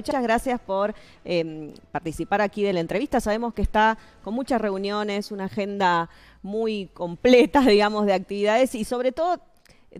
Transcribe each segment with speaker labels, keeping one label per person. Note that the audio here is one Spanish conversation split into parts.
Speaker 1: Muchas gracias por em, participar aquí de la entrevista. Sabemos que está con muchas reuniones, una agenda muy completa, digamos, de actividades y sobre todo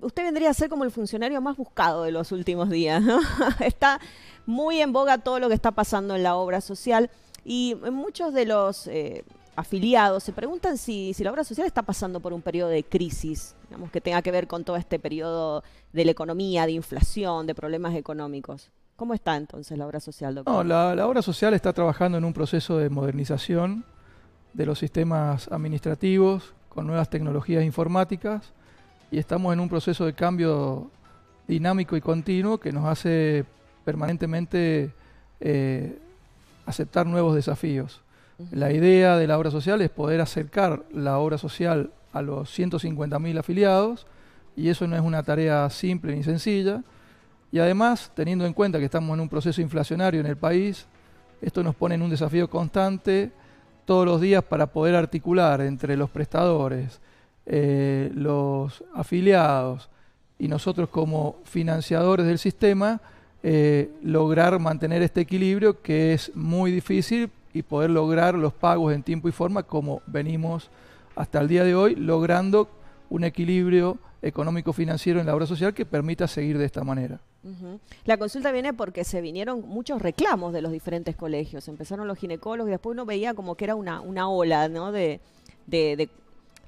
Speaker 1: usted vendría a ser como el funcionario más buscado de los últimos días. está muy en boga todo lo que está pasando en la obra social y muchos de los eh, afiliados se preguntan si, si la obra social está pasando por un periodo de crisis, digamos, que tenga que ver con todo este periodo de la economía, de inflación, de problemas económicos. ¿Cómo está entonces la obra social, doctor?
Speaker 2: la, obra social está trabajando en un proceso de modernización de los sistemas administrativos con nuevas tecnologías informáticas y estamos en un proceso de cambio dinámico y continuo que nos hace permanentemente eh, aceptar nuevos desafíos. La idea de la obra social es poder acercar la obra social a los 150.000 afiliados y eso no es una tarea simple ni sencilla, y además, teniendo en cuenta que estamos en un proceso inflacionario en el país, esto nos pone en un desafío constante todos los días para poder articular entre los prestadores, eh, los afiliados y nosotros como financiadores del sistema, eh, lograr mantener este equilibrio que es muy difícil y poder lograr los pagos en tiempo y forma como venimos hasta el día de hoy, logrando un equilibrio económico-financiero en la obra social que permita seguir de esta manera.
Speaker 1: La consulta viene porque se vinieron muchos reclamos de los diferentes colegios. Empezaron los ginecólogos y después uno veía como que era una, ola de,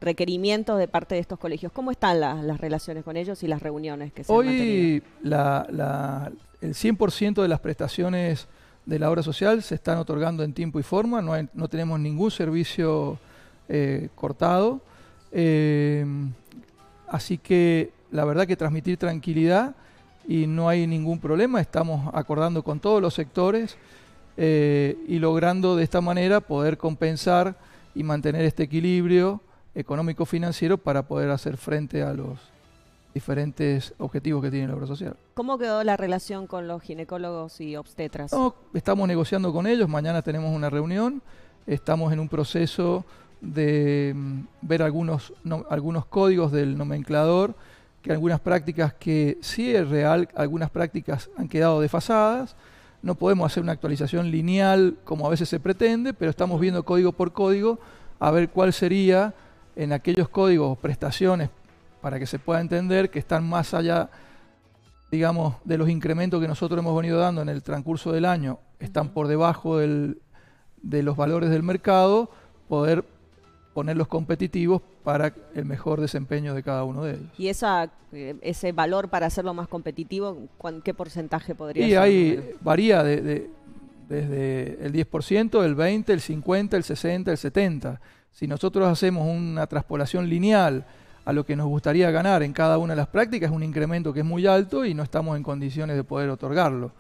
Speaker 1: requerimientos de parte de estos colegios. ¿Cómo están las relaciones con ellos y las reuniones que se Hoy,
Speaker 2: han mantenido? el 100% de las prestaciones de la obra social se están otorgando en tiempo y forma, no, no tenemos ningún servicio eh, cortado. Eh, así que la verdad que transmitir tranquilidad y no hay ningún problema, estamos acordando con todos los sectores eh, y logrando de esta manera poder compensar y mantener este equilibrio económico-financiero para poder hacer frente a los diferentes objetivos que tiene la obra social.
Speaker 1: ¿Cómo quedó la relación con los ginecólogos y obstetras?
Speaker 2: estamos negociando con ellos, mañana tenemos una reunión, estamos en un proceso de mm, ver algunos, algunos códigos del nomenclador que algunas prácticas que sí es real, algunas prácticas han quedado desfasadas. No podemos hacer una actualización lineal como a veces se pretende, pero estamos viendo código por código a ver cuál sería en aquellos códigos o prestaciones para que se pueda entender que están más allá, digamos, de los incrementos que nosotros hemos venido dando en el transcurso del año, están por debajo de los valores del mercado, poder ponerlos competitivos para el mejor desempeño de cada uno de ellos.
Speaker 1: ¿Y esa, eh, ese valor para hacerlo más competitivo, qué porcentaje podría y Ahí
Speaker 2: varía desde el 10%, el 20%, el 50%, el 60%, el 70%. Si nosotros hacemos una traspolación lineal a lo que nos gustaría ganar en cada una de las prácticas, es un incremento que es muy alto y no estamos en condiciones de poder otorgarlo.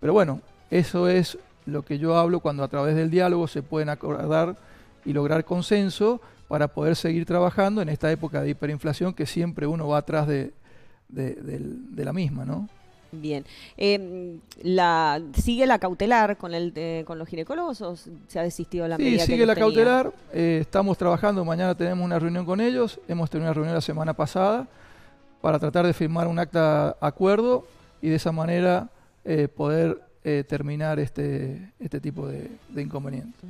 Speaker 2: Pero bueno, eso es lo que yo hablo cuando a través del diálogo se pueden acordar y lograr consenso para poder seguir trabajando en esta época de hiperinflación que siempre uno va atrás de, la misma, ¿no?
Speaker 1: Bien. Em, ¿Sigue la cautelar con, el, eh, con los ginecólogos o se ha desistido la medida? Sí, sigue la cautelar.
Speaker 2: Eh, estamos trabajando. Mañana tenemos una reunión con ellos. Hemos tenido una reunión la semana pasada para tratar de firmar un acta acuerdo y de esa manera eh, poder eh, terminar este, este tipo de, inconvenientes.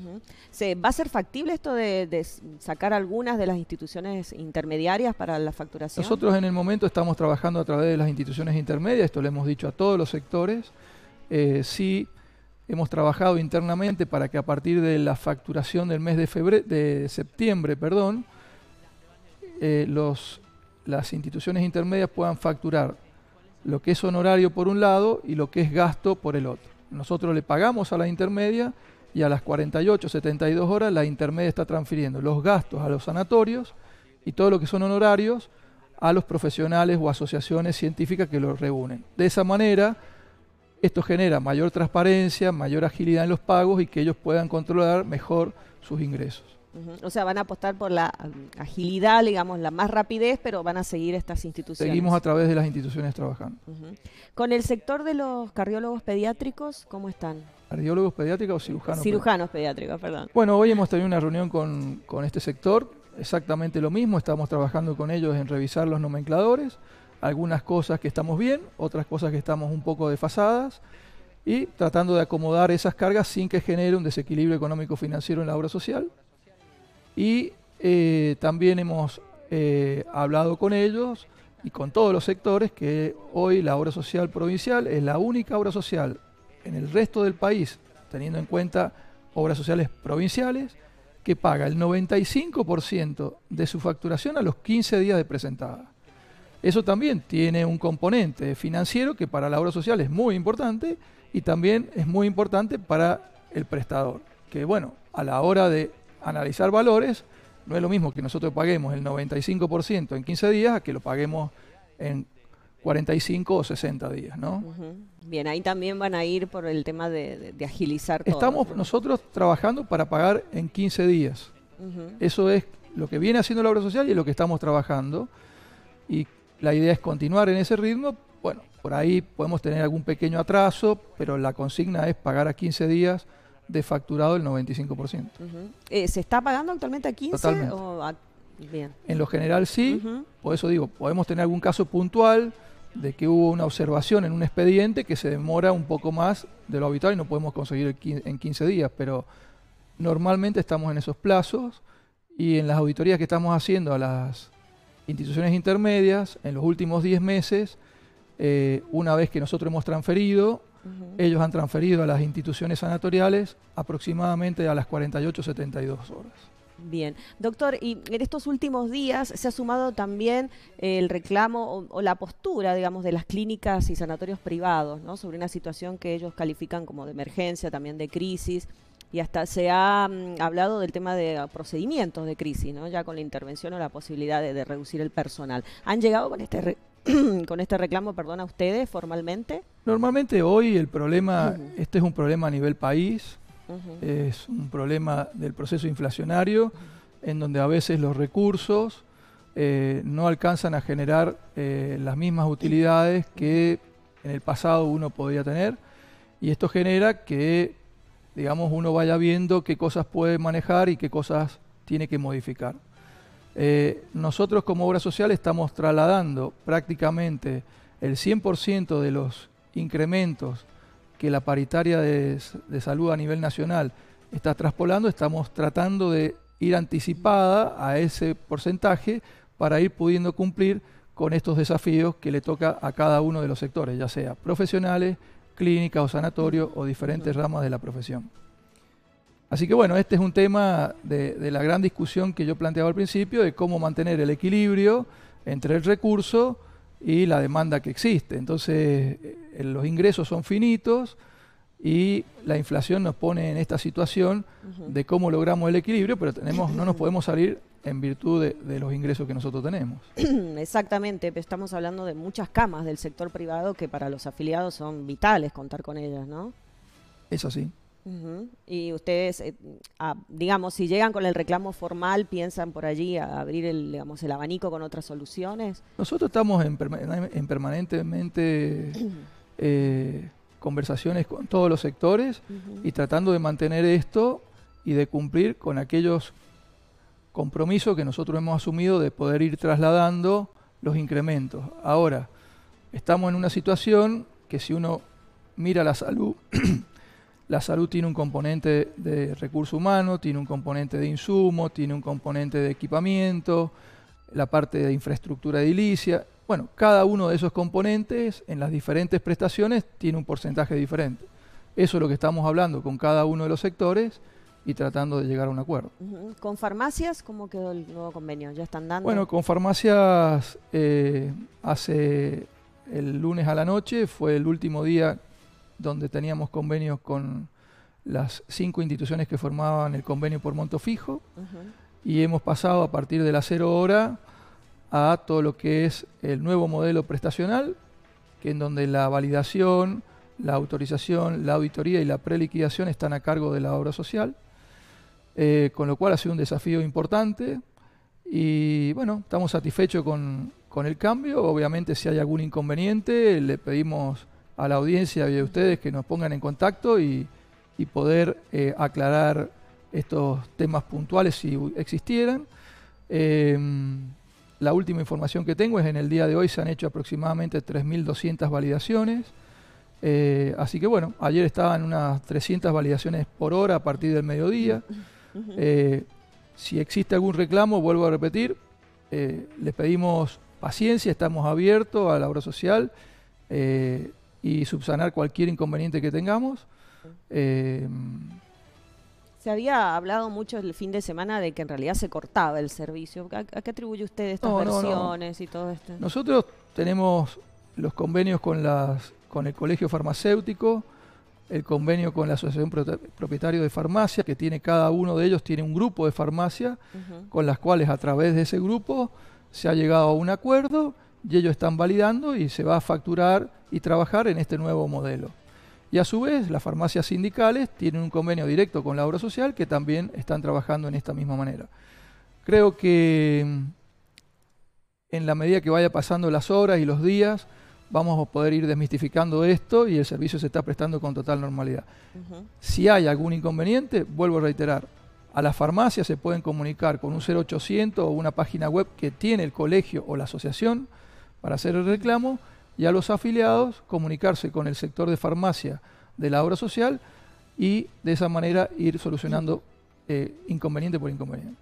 Speaker 1: ¿Se, ¿Va a ser factible esto de, sacar algunas de las instituciones intermediarias para la facturación? Nosotros
Speaker 2: en el momento estamos trabajando a través de las instituciones intermedias, esto le hemos dicho a todos los sectores. Eh, sí, hemos trabajado internamente para que a partir de la facturación del mes de, febrero, de septiembre, perdón, eh, los, las instituciones intermedias puedan facturar lo que es honorario por un lado y lo que es gasto por el otro. Nosotros le pagamos a la intermedia y a las 48, 72 horas la intermedia está transfiriendo los gastos a los sanatorios y todo lo que son honorarios a los profesionales o asociaciones científicas que los reúnen. De esa manera, esto genera mayor transparencia, mayor agilidad en los pagos y que ellos puedan controlar mejor sus ingresos.
Speaker 1: O sea, van a apostar por la agilidad, digamos, la más rapidez, pero van a seguir estas instituciones. Seguimos a
Speaker 2: través de las instituciones trabajando.
Speaker 1: Con el sector de los cardiólogos pediátricos, ¿cómo están?
Speaker 2: ¿Cardiólogos pediátricos o cirujanos? Cirujanos pediátricos, perdón. Bueno, hoy hemos tenido una reunión con, con este sector, exactamente lo mismo, estamos trabajando con ellos en revisar los nomencladores, algunas cosas que estamos bien, otras cosas que estamos un poco desfasadas y tratando de acomodar esas cargas sin que genere un desequilibrio económico financiero en la obra social y eh, también hemos eh, hablado con ellos y con todos los sectores que hoy la obra social provincial es la única obra social en el resto del país, teniendo en cuenta obras sociales provinciales, que paga el 95% de su facturación a los 15 días de presentada. Eso también tiene un componente financiero que para la obra social es muy importante y también es muy importante para el prestador, que bueno, a la hora de analizar valores, no es lo mismo que nosotros paguemos el 95% en 15 días a que lo paguemos en 45 o 60 días, ¿no?
Speaker 1: Bien, ahí también van a ir por el tema de, agilizar todo. Estamos
Speaker 2: nosotros trabajando para pagar en 15 días. Eso es lo que viene haciendo la obra social y lo que estamos trabajando. Y la idea es continuar en ese ritmo. Bueno, por ahí podemos tener algún pequeño atraso, pero la consigna es pagar a 15 días de facturado el 95%.
Speaker 1: Eh, ¿Se está pagando actualmente a 15?
Speaker 2: En lo general sí, por eso digo, podemos tener algún caso puntual de que hubo una observación en un expediente que se demora un poco más de lo habitual y no podemos conseguir en 15 días, pero normalmente estamos en esos plazos y en las auditorías que estamos haciendo a las instituciones intermedias, en los últimos 10 meses, eh, una vez que nosotros hemos transferido, ellos han transferido a las instituciones sanatoriales aproximadamente a las 48 72 horas.
Speaker 1: Bien, doctor, y en estos últimos días se ha sumado también el reclamo o, la postura, digamos, de las clínicas y sanatorios privados, ¿no? Sobre una situación que ellos califican como de emergencia, también de crisis, y hasta se ha mm, hablado del tema de procedimientos de crisis, ¿no? Ya con la intervención o la posibilidad de, reducir el personal. ¿Han llegado con este con este reclamo, perdón, a ustedes formalmente?
Speaker 2: Normalmente hoy el problema, este es un problema a nivel país, es un problema del proceso inflacionario, en donde a veces los recursos eh, no alcanzan a generar eh, las mismas utilidades que en el pasado uno podía tener, y esto genera que, digamos, uno vaya viendo qué cosas puede manejar y qué cosas tiene que modificar. Eh, nosotros como obra social estamos trasladando prácticamente el 100% de los incrementos que la paritaria de, salud a nivel nacional está traspolando, estamos tratando de ir anticipada a ese porcentaje para ir pudiendo cumplir con estos desafíos que le toca a cada uno de los sectores, ya sea profesionales, clínicas o sanatorios o diferentes ramas de la profesión. Así que bueno, este es un tema de, la gran discusión que yo planteaba al principio de cómo mantener el equilibrio entre el recurso y la demanda que existe. Entonces, eh, eh, los ingresos son finitos y la inflación nos pone en esta situación de cómo logramos el equilibrio, pero tenemos, no nos podemos salir en virtud de, los ingresos que nosotros tenemos.
Speaker 1: Exactamente, estamos hablando de muchas camas del sector privado que para los afiliados son vitales contar con ellas, ¿no? Eso sí. Y ustedes, eh, digamos, si llegan con el reclamo formal, piensan por allí a abrir el, digamos, el abanico con otras soluciones.
Speaker 2: Nosotros estamos en, permanentemente eh, conversaciones con todos los sectores y tratando de mantener esto y de cumplir con aquellos compromisos que nosotros hemos asumido de poder ir trasladando los incrementos. Ahora, estamos en una situación que si uno mira la salud la salud tiene un componente de recurso humano, tiene un componente de insumo, tiene un componente de equipamiento, la parte de infraestructura edilicia. Bueno, cada uno de esos componentes en las diferentes prestaciones tiene un porcentaje diferente. Eso es lo que estamos hablando con cada uno de los sectores y tratando de llegar a un acuerdo.
Speaker 1: ¿Con farmacias cómo quedó el nuevo convenio? ¿Ya están dando? Bueno, con
Speaker 2: farmacias eh, hace el lunes a la noche fue el último día donde teníamos convenios con las cinco instituciones que formaban el convenio por monto fijo y hemos pasado a partir de la cero hora a todo lo que es el nuevo modelo prestacional, que en donde la validación, la autorización, la auditoría y la preliquidación están a cargo de la obra social, eh, con lo cual ha sido un desafío importante y bueno, estamos satisfechos con, con el cambio, obviamente si hay algún inconveniente le pedimos a la audiencia y a ustedes que nos pongan en contacto y, poder eh, aclarar estos temas puntuales si existieran. Em, la última información que tengo es en el día de hoy se han hecho aproximadamente 3.200 validaciones. Eh, así que bueno, ayer estaban unas 300 validaciones por hora a partir del mediodía. Eh, si existe algún reclamo, vuelvo a repetir, les pedimos paciencia, estamos abiertos a la obra social y subsanar cualquier inconveniente que tengamos. Eh,
Speaker 1: se había hablado mucho el fin de semana de que en realidad se cortaba el servicio. ¿A, qué atribuye usted estas versiones y todo esto?
Speaker 2: Nosotros tenemos los convenios con, las, con el Colegio Farmacéutico, el convenio con la Asociación Propietario de Farmacia, que tiene cada uno de ellos, tiene un grupo de farmacia, con las cuales a través de ese grupo se ha llegado a un acuerdo y ellos están validando y se va a facturar y trabajar en este nuevo modelo. Y a su vez, las farmacias sindicales tienen un convenio directo con la obra social que también están trabajando en esta misma manera. Creo que mm, en la medida que vaya pasando las horas y los días, vamos a poder ir desmistificando esto y el servicio se está prestando con total normalidad. Si hay algún inconveniente, vuelvo a reiterar, a las farmacias se pueden comunicar con un 0800 o una página web que tiene el colegio o la asociación para hacer el reclamo y a los afiliados comunicarse con el sector de farmacia de la obra social y de esa manera ir solucionando eh, inconveniente por inconveniente.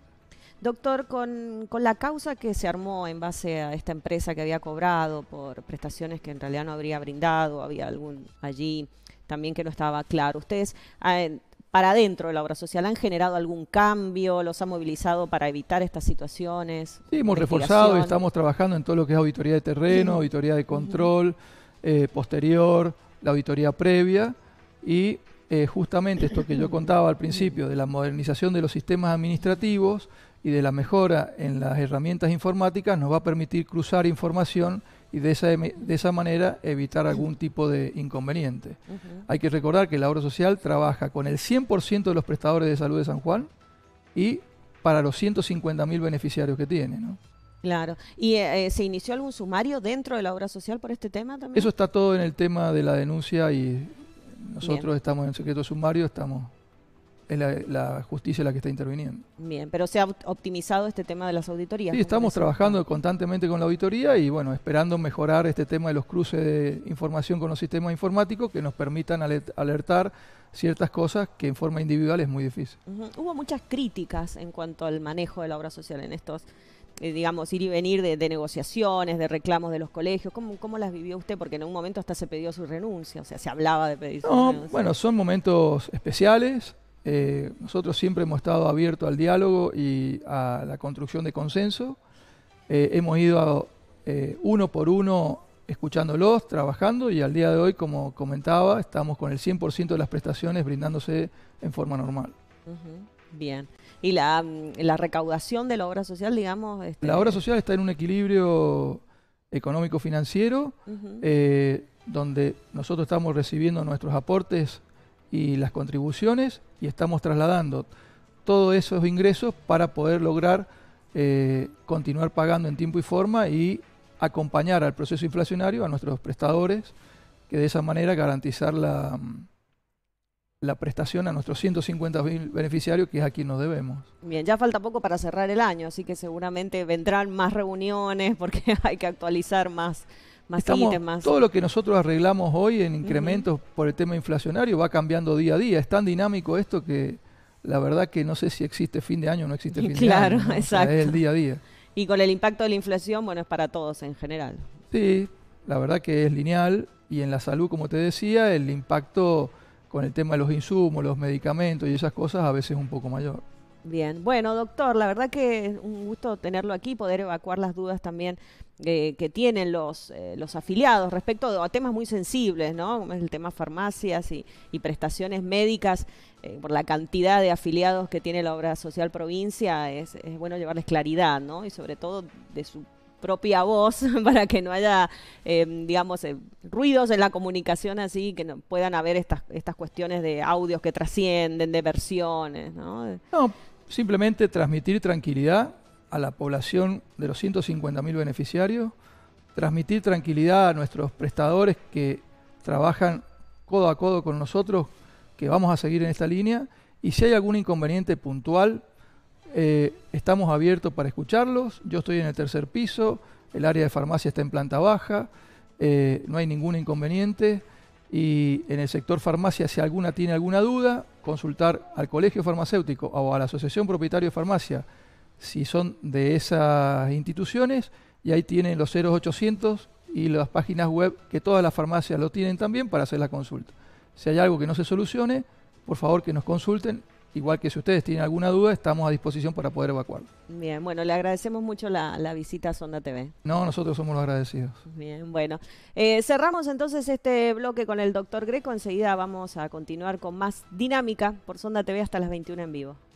Speaker 1: Doctor, con, la causa que se armó en base a esta empresa que había cobrado por prestaciones que en realidad no habría brindado, había algún allí también que no estaba claro. Ustedes ah, para adentro de la obra social? ¿Han generado algún cambio? ¿Los ha movilizado para evitar estas situaciones? Sí, hemos reforzado y estamos
Speaker 2: trabajando en todo lo que es auditoría de terreno, auditoría de control, eh, posterior, la auditoría previa y eh, justamente esto que yo contaba al principio de la modernización de los sistemas administrativos y de la mejora en las herramientas informáticas nos va a permitir cruzar información y de esa, de esa manera evitar algún tipo de inconveniente. Hay que recordar que la obra social trabaja con el 100% de los prestadores de salud de San Juan y para los 150.000 beneficiarios que tiene. ¿no?
Speaker 1: Claro. ¿Y eh, eh, se inició algún sumario dentro de la obra social por este tema también? Eso está
Speaker 2: todo en el tema de la denuncia y nosotros estamos en secreto sumario, estamos es la, justicia la que está interviniendo.
Speaker 1: Bien, pero se ha optimizado este tema de las auditorías. Sí, estamos
Speaker 2: trabajando constantemente con la auditoría y bueno, esperando mejorar este tema de los cruces de información con los sistemas informáticos que nos permitan alertar ciertas cosas que en forma individual es muy difícil.
Speaker 1: Hubo muchas críticas en cuanto al manejo de la obra social en estos eh, digamos, ir y venir de, negociaciones, de reclamos de los colegios? ¿Cómo, ¿Cómo, las vivió usted? Porque en un momento hasta se pidió su renuncia, o sea, se hablaba de pedir su renuncia. Bueno,
Speaker 2: son momentos especiales. Eh, nosotros siempre hemos estado abiertos al diálogo y a la construcción de consenso. Eh, hemos ido eh, uno por uno escuchándolos, trabajando y al día de hoy, como comentaba, estamos con el 100% de las prestaciones brindándose en forma normal.
Speaker 1: Bien. ¿Y mm, la, recaudación de la obra social, digamos? Este la
Speaker 2: obra social está en un equilibrio económico-financiero, donde nosotros estamos recibiendo nuestros aportes y las contribuciones y estamos trasladando todos esos ingresos para poder lograr eh, continuar pagando en tiempo y forma y acompañar al proceso inflacionario a nuestros prestadores, que de esa manera garantizar la, mm, la prestación a nuestros mil beneficiarios, que es a quien nos debemos.
Speaker 1: Bien, ya falta poco para cerrar el año, así que seguramente vendrán más reuniones porque hay que actualizar más todo lo que
Speaker 2: nosotros arreglamos hoy en incrementos por el tema inflacionario va cambiando día a día. Es tan dinámico esto que la verdad que no sé si existe fin de año o no existe fin de año. Claro, exacto. es el día a día.
Speaker 1: Y con el impacto de la inflación, bueno, es para todos en general.
Speaker 2: Sí, la verdad que es lineal y en la salud, como te decía, el impacto con el tema de los insumos, los medicamentos y esas cosas a veces es un poco mayor.
Speaker 1: Bien, bueno, doctor, la verdad que es un gusto tenerlo aquí, poder evacuar las dudas también eh, que tienen los, eh, los afiliados respecto a temas muy sensibles, ¿no? es el tema farmacias y, prestaciones médicas, eh, por la cantidad de afiliados que tiene la obra social provincia, es, bueno llevarles claridad, ¿no? Y sobre todo de su propia voz para que no haya, digamos, ruidos en la comunicación así, que no puedan haber estas, estas cuestiones de audios que trascienden, de versiones, ¿no?
Speaker 2: No, simplemente transmitir tranquilidad a la población de los 150.000 beneficiarios, transmitir tranquilidad a nuestros prestadores que trabajan codo a codo con nosotros, que vamos a seguir en esta línea, y si hay algún inconveniente puntual, eh, estamos abiertos para escucharlos, yo estoy en el tercer piso, el área de farmacia está en planta baja, eh, no hay ningún inconveniente, y en el sector farmacia si alguna tiene alguna duda, consultar al colegio farmacéutico o a la asociación propietaria de farmacia si son de esas instituciones y ahí tienen los 0800 y las páginas web que todas las farmacias lo tienen también para hacer la consulta. Si hay algo que no se solucione, por favor que nos consulten Igual que si ustedes tienen alguna duda, estamos a disposición para poder evacuar.
Speaker 1: Bien, bueno, le agradecemos mucho la, visita a Sonda TV.
Speaker 2: No, nosotros somos los agradecidos.
Speaker 1: Bien, bueno. Eh, cerramos entonces este bloque con el doctor Greco. Enseguida vamos a continuar con más dinámica por Sonda TV hasta las 21 en vivo.